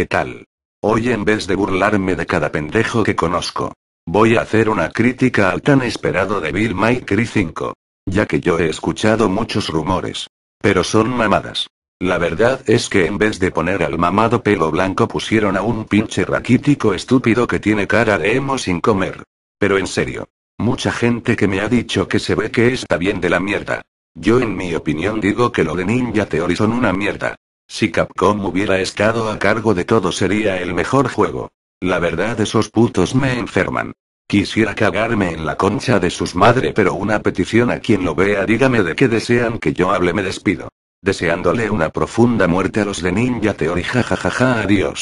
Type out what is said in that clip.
¿Qué tal? Hoy en vez de burlarme de cada pendejo que conozco, voy a hacer una crítica al tan esperado de Bill My 5, ya que yo he escuchado muchos rumores. Pero son mamadas. La verdad es que en vez de poner al mamado pelo blanco pusieron a un pinche raquítico estúpido que tiene cara de emo sin comer. Pero en serio. Mucha gente que me ha dicho que se ve que está bien de la mierda. Yo en mi opinión digo que lo de Ninja Theory son una mierda. Si Capcom hubiera estado a cargo de todo sería el mejor juego. La verdad esos putos me enferman. Quisiera cagarme en la concha de sus madre, pero una petición a quien lo vea, dígame de qué desean que yo hable, me despido. Deseándole una profunda muerte a los de Ninja Theory, jajajaja, adiós.